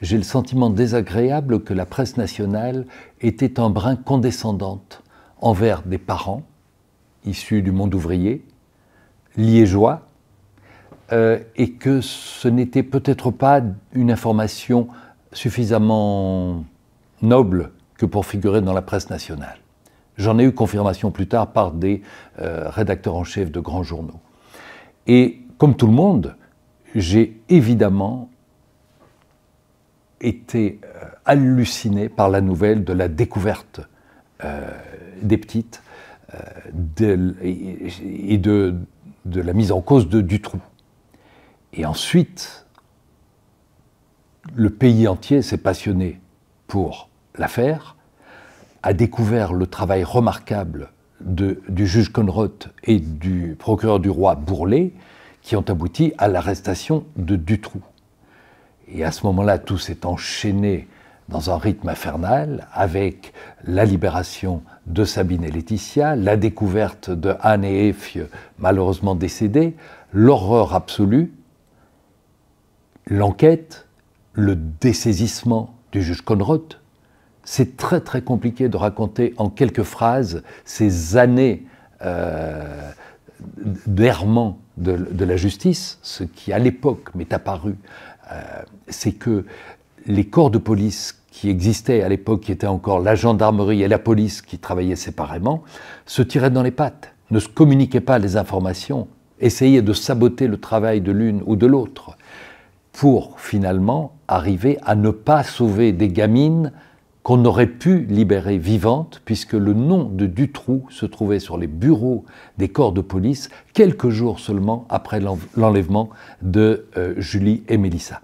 J'ai le sentiment désagréable que la presse nationale était un brin condescendante envers des parents issus du monde ouvrier, liégeois, euh, et que ce n'était peut-être pas une information suffisamment noble que pour figurer dans la presse nationale. J'en ai eu confirmation plus tard par des euh, rédacteurs en chef de grands journaux. Et comme tout le monde, j'ai évidemment était euh, halluciné par la nouvelle de la découverte euh, des petites euh, et de, la mise en cause de Dutroux. Et ensuite, le pays entier s'est passionné pour l'affaire, a découvert le travail remarquable du juge Conroth et du procureur du roi Bourlet, qui ont abouti à l'arrestation de Dutroux. Et à ce moment-là, tout s'est enchaîné dans un rythme infernal, avec la libération de Sabine et Laetitia, la découverte de Anne et Effie, malheureusement décédées, l'horreur absolue, l'enquête, le dessaisissement du juge Conroth. C'est très très compliqué de raconter en quelques phrases ces années euh, d'errement de, la justice, ce qui à l'époque m'est apparu, euh, c'est que les corps de police qui existaient à l'époque, qui étaient encore la gendarmerie et la police qui travaillaient séparément, se tiraient dans les pattes, ne se communiquaient pas les informations, essayaient de saboter le travail de l'une ou de l'autre, pour finalement arriver à ne pas sauver des gamines qu'on aurait pu libérer vivante, puisque le nom de Dutroux se trouvait sur les bureaux des corps de police quelques jours seulement après l'enlèvement de euh, Julie et Mélissa.